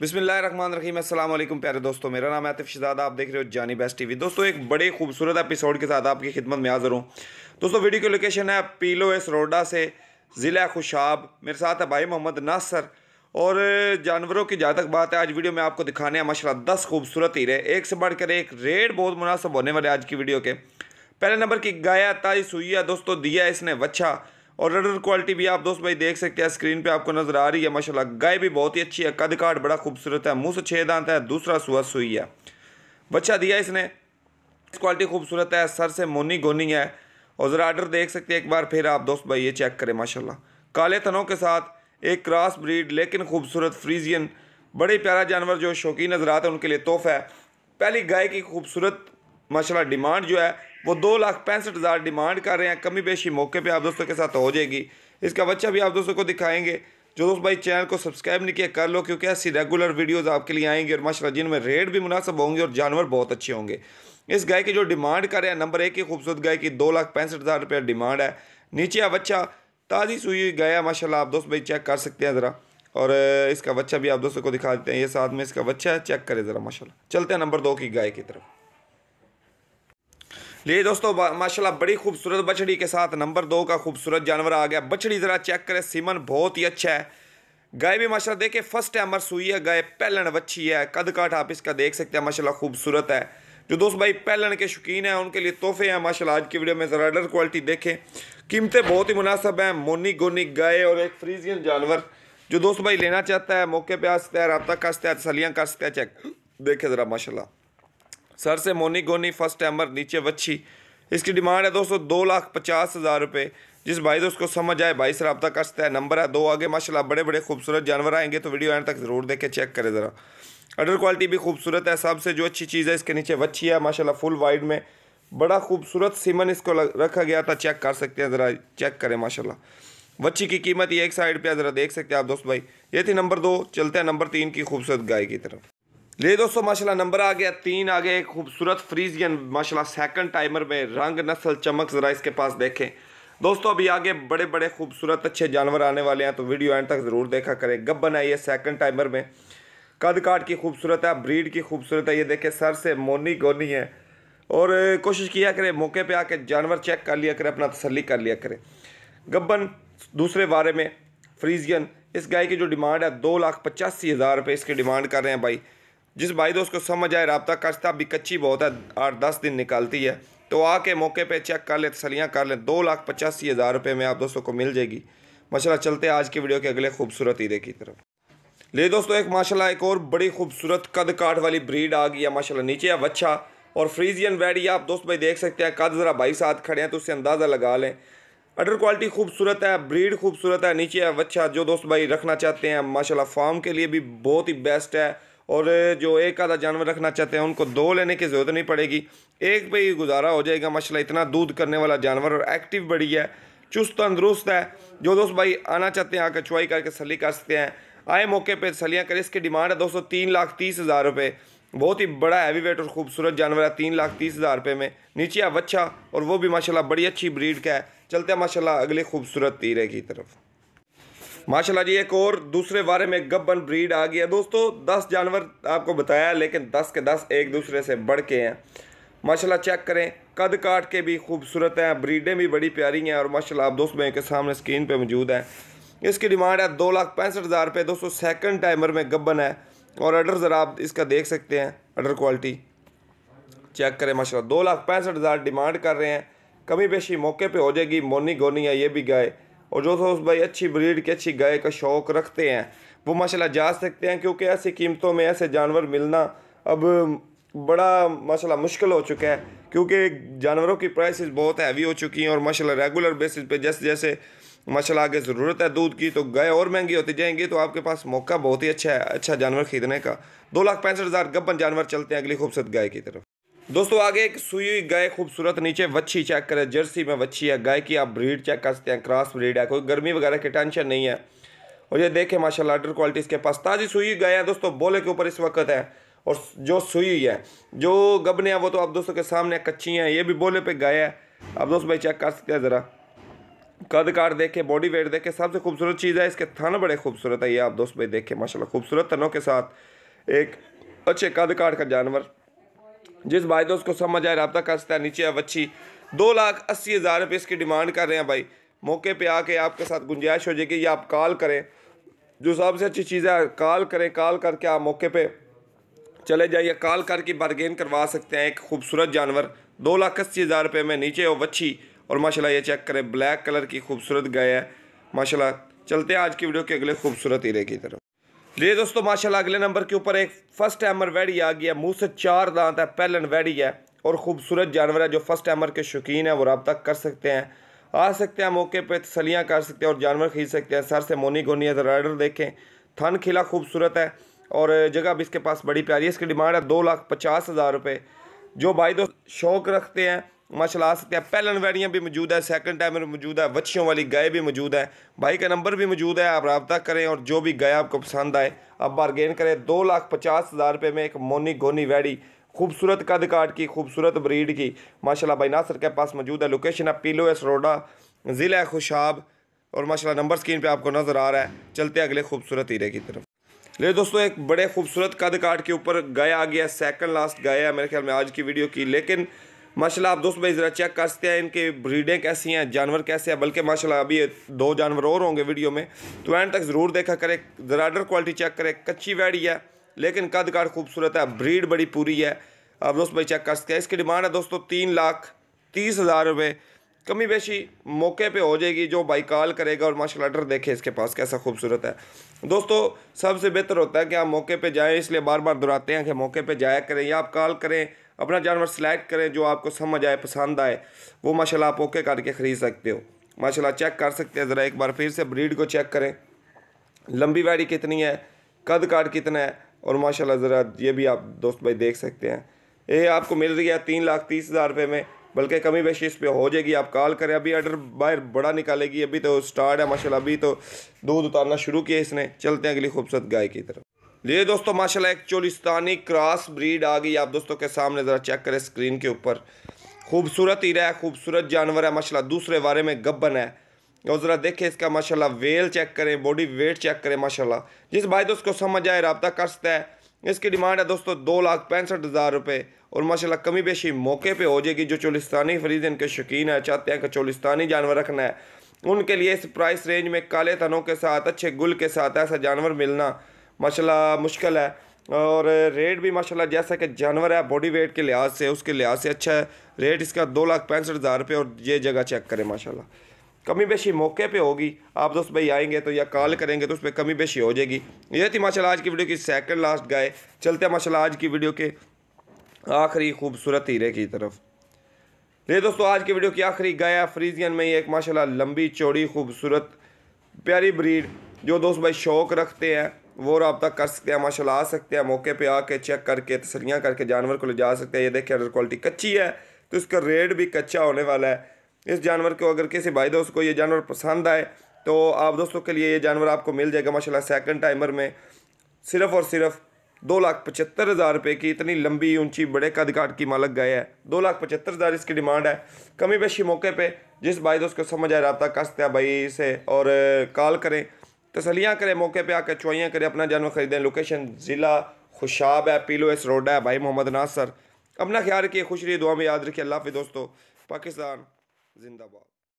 बिसमीम अल्लाम प्यारे दोस्तों मेरा नाम आतिफ शहजाद आप देख रहे हो जानी बेस्ट टीवी दोस्तों एक बड़े खूबसूरत एपिसोड के साथ आपकी खिदमत में हाजिर हूँ दोस्तों वीडियो की लोकेशन है पीलो एस रोडा से ज़िला खुशाब मेरे साथ है भाई मोहम्मद नासर और जानवरों की जहाँ तक बात है आज वीडियो में आपको दिखाने हैं माशा दस खूबसूरत हीरे एक से बढ़कर एक रेट बहुत मुनासब होने वाले आज की वीडियो के पहले नंबर की गाया ताई सुइया दोस्तों दिया इसने वच्छा और रडर क्वालिटी भी आप दोस्त भाई देख सकते हैं स्क्रीन पे आपको नज़र आ रही है माशाल्लाह गाय भी बहुत ही अच्छी है कद काट बड़ा खूबसूरत है मुँह से छह दांत है दूसरा सुअर सुई है बच्चा दिया इसने इस क्वालिटी खूबसूरत है सर से मोनी गोनी है और ज़रा आर्डर देख सकते हैं एक बार फिर आप दोस्त भाई ये चेक करें माशाला काले तनों के साथ एक क्रॉस ब्रीड लेकिन खूबसूरत फ्रीजियन बड़े प्यारा जानवर जो शौकीन नज़र आते हैं उनके लिए तोहफ़ा है पहली गाय की खूबसूरत माशा डिमांड जो है वो दो लाख पैंसठ हज़ार डिमांड कर रहे हैं कमी बेशी मौके पे आप दोस्तों के साथ हो जाएगी इसका बच्चा भी आप दोस्तों को दिखाएंगे जो दोस्त भाई चैनल को सब्सक्राइब नहीं किया कर लो क्योंकि ऐसी रेगुलर वीडियोज़ आपके लिए आएंगी और माशा जिनमें रेट भी मुनासब होंगे और जानवर बहुत अच्छे होंगे इस गाय की जो डिमांड कर रहे हैं नंबर एक ही खूबसूरत गाय की दो लाख पैंसठ हज़ार रुपया डिमांड है नीचे आप बच्चा ताज़ी सुई गया माशाल्लाह आप दोस्त भाई चेक कर सकते हैं ज़रा और इसका बच्चा भी आप दोस्तों को दिखा देते हैं ये साथ में इसका बच्चा है चेक करें ज़रा माशाल्लाह चलते हैं नंबर दो की गाय की तरफ ले दोस्तों माशाल्लाह बड़ी खूबसूरत बछड़ी के साथ नंबर दो का खूबसूरत जानवर आ गया बछड़ी ज़रा चेक करें सीमन बहुत ही अच्छा है गाय भी माशाल्लाह देखे फर्स्ट टाइमर सुई है गाय पहलन बच्ची है कद काट आप इसका देख सकते हैं माशाल्लाह खूबसूरत है जो दोस्त भाई पहलन के शौकीन हैं उनके लिए तोहफे हैं माशाल्लाह आज की वीडियो में ज़रा डर क्वालिटी देखें कीमतें बहुत ही मुनासब हैं मोनी गोनी गाय और एक फ्रीजियन जानवर जो दोस्त भाई लेना चाहता है मौके पर आ सकता है रबता कर सकता है तसलियाँ कर सकता है चेक देखें ज़रा माशाला सर से मोनी गोनी फर्स्ट टैमर नीचे वच्छी इसकी डिमांड है दोस्तों दो लाख पचास हज़ार रुपये जिस भाई दोस्त को समझ आए भाई से रबा कर सकता है नंबर है दो आगे माशाल्लाह बड़े बड़े खूबसूरत जानवर आएंगे तो वीडियो एंड तक ज़रूर देखें चेक करें ज़रा अडर क्वालिटी भी खूबसूरत है सबसे जो अच्छी चीज़ है इसके नीचे वच्छी है माशाला फुल वाइड में बड़ा खूबसूरत सीमन इसको रखा गया था चेक कर सकते हैं ज़रा चेक करें माशाला वच्छी की कीमत ये एक साइड पर ज़रा देख सकते हैं आप दोस्त भाई ये थी नंबर दो चलते हैं नंबर तीन की खूबसूरत गाय की तरफ ले दोस्तों माशाल्लाह नंबर आ गया तीन आ गए खूबसूरत फ्रीजियन माशाल्लाह सेकंड टाइमर में रंग नस्ल चमक ज़रा इसके पास देखें दोस्तों अभी आगे बड़े बड़े खूबसूरत अच्छे जानवर आने वाले हैं तो वीडियो एंड तक ज़रूर देखा करें गब बनाइए सेकंड टाइमर में कद काट की खूबसूरत है ब्रीड की खूबसूरत है ये देखें सर से मोनी गोनी है और कोशिश किया करें मौके पर आके जानवर चेक कर लिया करें अपना तसली कर लिया करें गब्बन दूसरे बारे में फ्रीजियन इस गाय की जो डिमांड है दो लाख पचासी हज़ार रुपये इसकी डिमांड कर रहे हैं भाई जिस भाई दोस्त को समझ आए रबता कश्ता भी कच्ची बहुत है आठ दस दिन निकालती है तो आके मौके पे चेक कर लें तसलियाँ कर लें दो लाख पचासी हज़ार रुपये में आप दोस्तों को मिल जाएगी माशाला चलते हैं आज की वीडियो के अगले खूबसूरत ईदे की तरफ ले दोस्तों एक माशाला एक और बड़ी खूबसूरत कद काट वाली ब्रीड आ गई है माशाला नीचे या बच्छा और फ्रीजियन वैडी आप दोस्त भाई देख सकते हैं कद ज़रा भाई साथ खड़े हैं तो उससे अंदाज़ा लगा लें अडर क्वालिटी खूबसूरत है ब्रीड खूबसूरत है नीचे है बच्चा जो दोस्त भाई रखना चाहते हैं माशाल्लाह फार्म के लिए भी बहुत ही बेस्ट है और जो एक आधा जानवर रखना चाहते हैं उनको दो लेने की ज़रूरत नहीं पड़ेगी एक पे ही गुजारा हो जाएगा माशा इतना दूध करने वाला जानवर और एक्टिव बड़ी है चुस्त तंदरुस्त है जो दोस्त भाई आना चाहते हैं आकर चुवाई करके सली कर सकते हैं आए मौके पर सलियाँ करें इसकी डिमांड है दोस्तों तीन लाख तीस हज़ार रुपये बहुत ही बड़ा हैवी वेट और खूबसूरत जानवर है तीन लाख तीस हज़ार रुपये में नीचे अब अच्छा और वो भी माशाल्लाह बड़ी अच्छी ब्रीड का है चलते हैं माशाल्लाह अगले खूबसूरत तीरे की तरफ माशाल्लाह जी एक और दूसरे बारे में गब्बन ब्रीड आ गया दोस्तों दस जानवर आपको बताया लेकिन दस के दस एक दूसरे से बढ़ के हैं माशाल्लाह चेक करें कद काट के भी खूबसूरत हैं ब्रीडें भी बड़ी प्यारी हैं और माशा आप दोस्त भाई के सामने स्क्रीन पर मौजूद हैं इसकी डिमांड है दो लाख पैंसठ हज़ार रुपये दोस्तों सेकंड टाइमर में गब्बन है और अडर ज़रा आप इसका देख सकते हैं अडर क्वालिटी चेक करें माशा दो लाख पैंसठ हज़ार डिमांड कर रहे हैं कमी पेशी मौके पे हो जाएगी मोनी गोनी है ये भी गाय और जो उस भाई अच्छी ब्रीड की अच्छी गाय का शौक़ रखते हैं वो माशाल्लाह जा सकते हैं क्योंकि ऐसी कीमतों में ऐसे जानवर मिलना अब बड़ा माशाल्लाह मुश्किल हो चुका है क्योंकि जानवरों की प्राइसेस बहुत हैवी हो चुकी हैं और माशाल्लाह रेगुलर बेसिस पे जैसे जैसे माशाल्लाह आगे ज़रूरत है दूध की तो गाय और महंगी होती जाएंगी तो आपके पास मौका बहुत ही अच्छा है अच्छा जानवर खरीदने का दो लाख पैंसठ हज़ार गब्बन जानवर चलते हैं अगली खूबसूरत गाय की तरफ दोस्तों आगे एक सुई गाय खूबसूरत नीचे वच्छी चेक करें जर्सी में वच्छी है गाय की आप ब्रीड चेक कर सकते हैं क्रॉस ब्रीड है कोई गर्मी वगैरह की टेंशन नहीं है और ये देखें माशाल्लाह अडर क्वालिटी इसके पास ताज़ी सुई गाय है दोस्तों बोले के ऊपर इस वक्त है और जो सुई हुई है जो गबने हैं वो तो आप दोस्तों के सामने कच्ची हैं ये भी बोले पे गाय है आप दोस्त भाई चेक कर सकते हैं ज़रा कद कार देखे बॉडी वेट देखे सबसे खूबसूरत चीज़ है इसके थन बड़े खूबसूरत है ये आप दोस्त भाई देखें माशाला खूबसूरत तनों के साथ एक अच्छे कद काट का जानवर जिस भाई दोस्त को समझ आए रहा कर सकता है नीचे अब अच्छी दो लाख अस्सी हज़ार रुपये इसकी डिमांड कर रहे हैं भाई मौके पे आके आपके साथ गुंजाइश हो जाएगी या आप कॉल करें जो सबसे अच्छी चीज़ है कॉल करें कॉल करके आप मौके पे चले जाइए कॉल करके बारगेन करवा सकते हैं एक खूबसूरत जानवर दो लाख अस्सी हज़ार रुपये में नीचे और वच्छी और माशाला ये चेक करें ब्लैक कलर की खूबसूरत गाय है माशाला चलते हैं आज की वीडियो के अगले खूबसूरत हीरे की तरफ ले दोस्तों माशाल्लाह अगले नंबर के ऊपर एक फर्स्ट टाइमर वैडी आ गया मुंह से चार दांत है पहलन वैडी है और खूबसूरत जानवर है जो फर्स्ट टाइमर के शौकीन है वो रबता कर सकते हैं आ सकते हैं मौके पर तसलियाँ कर सकते हैं और जानवर खरीद सकते हैं सर से मोनी गोनी है राइडर तो देखें थन खिला खूबसूरत है और जगह भी इसके पास बड़ी प्यारी है इसकी डिमांड है दो लाख पचास हज़ार रुपये जो भाई दोस्त शौक रखते हैं माशाला आ सकते हैं पहलन वैरियाँ भी मौजूद है सेकंड टाइम मौजूद है बच्चियों वाली गाय भी मौजूद है भाई का नंबर भी मौजूद है आप रबता करें और जो भी गाय आपको पसंद आए आप बारगेन करें दो लाख पचास हज़ार रुपये में एक मोनी गोनी वैडी खूबसूरत कद काट की खूबसूरत ब्रीड की माशा भाई नासर के पास मौजूद है लोकेशन है पीलो एस रोडा ज़िला खुशाब और माशाला नंबर स्क्रीन पर आपको नज़र आ रहा है चलते अगले खूबसूरत हीरे की तरफ ले दोस्तों एक बड़े खूबसूरत कद काट के ऊपर गाय आ गया सेकंड लास्ट गाय है मेरे ख्याल में आज की वीडियो की लेकिन माशाल्लाह आप दोस्तों भाई ज़रा चेक कर सकते हैं इनके ब्रीडें कैसी हैं जानवर कैसे हैं बल्कि माशाल्लाह अभी दो जानवर और होंगे वीडियो में तो एंड तक ज़रूर देखा करें ज़राडर क्वालिटी चेक करें कच्ची वैडी है लेकिन कद काट खूबसूरत है ब्रीड बड़ी पूरी है आप दोस्त भाई चेक कर सकते हैं इसकी डिमांड है दोस्तों तीन लाख तीस हज़ार रुपये कमी बेशी मौके पे हो जाएगी जो भाई कॉल करेगा और माशा आर्टर देखे इसके पास कैसा खूबसूरत है दोस्तों सबसे बेहतर होता है कि आप मौके पे जाएं इसलिए बार बार दोहराते हैं कि मौके पे जाया करें या आप कॉल करें अपना जानवर सेलेक्ट करें जो आपको समझ आए पसंद आए वो माशाल्लाह आप ओके करके ख़रीद सकते हो माशाल्लाह चेक कर सकते हैं ज़रा एक बार फिर से ब्रीड को चेक करें लंबी वाड़ी कितनी है कद काट कितना है और माशाल्लाह ज़रा ये भी आप दोस्त भाई देख सकते हैं ये आपको मिल रही है तीन लाख तीस हज़ार रुपये में बल्कि कमी बेशी इस पर हो जाएगी आप कॉल करें अभी ऑर्डर बाहर बड़ा निकालेगी अभी तो स्टार्ट है माशाल्लाह अभी तो दूध उतारना शुरू किया इसने चलते हैं अगली खूबसूरत गाय की तरफ लिए दोस्तों माशाल्लाह एक चोलिस्तानी क्रॉस ब्रीड आ गई आप दोस्तों के सामने ज़रा चेक करें स्क्रीन के ऊपर खूबसूरत ही है खूबसूरत जानवर है माशाल्लाह दूसरे बारे में गब्बन है और ज़रा देखें इसका माशाल्लाह वेल चेक करें बॉडी वेट चेक करें माशाल्लाह जिस भाई दोस्त को समझ आए रबता कर सकता है इसकी डिमांड है दोस्तों दो लाख पैंसठ हज़ार रुपये और माशाल्लाह कमी बेशी मौके पे हो जाएगी जो चोलिस्तानी फरीद इनके शौकीन है चाहते हैं कि चोलिस्तानी जानवर रखना है उनके लिए इस प्राइस रेंज में काले तनों के साथ अच्छे गुल के साथ ऐसा जानवर मिलना माशाला मुश्किल है और रेट भी माशाल्लाह जैसा कि जानवर है बॉडी वेट के लिहाज से उसके लिहाज से अच्छा है रेट इसका दो लाख पैंसठ हज़ार रुपये और ये जगह चेक करें माशाल्लाह कमी बेशी मौके पे होगी आप दोस्त भाई आएंगे तो या कॉल करेंगे तो उस पर कमी बेशी हो जाएगी ये थी माशाल्लाह आज की वीडियो की सेकंड लास्ट गाय चलते हैं माशाला आज की वीडियो के आखिरी खूबसूरत हीरे की तरफ ये दोस्तों आज की वीडियो की आखिरी गाय फ्रीजियन में ये एक माशाला लंबी चौड़ी खूबसूरत प्यारी ब्रीड जो दोस्त भाई शौक रखते हैं वो रबता कर सकते हैं माशा आ सकते हैं मौके पर आके चेक करके तसलियाँ करके जानवर को ले जा सकते हैं ये देखें अगर क्वालिटी कच्ची है तो इसका रेट भी कच्चा होने वाला है इस जानवर को अगर किसी भाई दोस्त को ये जानवर पसंद आए तो आप दोस्तों के लिए ये जानवर आपको मिल जाएगा माशाला सेकेंड टाइमर में सिर्फ और सिर्फ दो लाख पचहत्तर हज़ार रुपये की इतनी लंबी ऊंची बड़े कद काट की मालक गए हैं दो लाख पचहत्तर हज़ार इसकी डिमांड है कमी पेशी मौके पे जिस भाई दोस्त को समझ आए रहा कर सकते हैं भाई से और कॉल करें तसलियाँ करें मौके पर आकर चुआइयाँ करें अपना जानवर ख़रीदें लोकेशन ज़िला खुशाब है पीलो एस रोड है भाई मोहम्मद नासर अपना ख्याल रखिए खुश रहिए दुआ में याद रखिए अल्लाह हाफि दोस्तों पाकिस्तान जिंदाबाद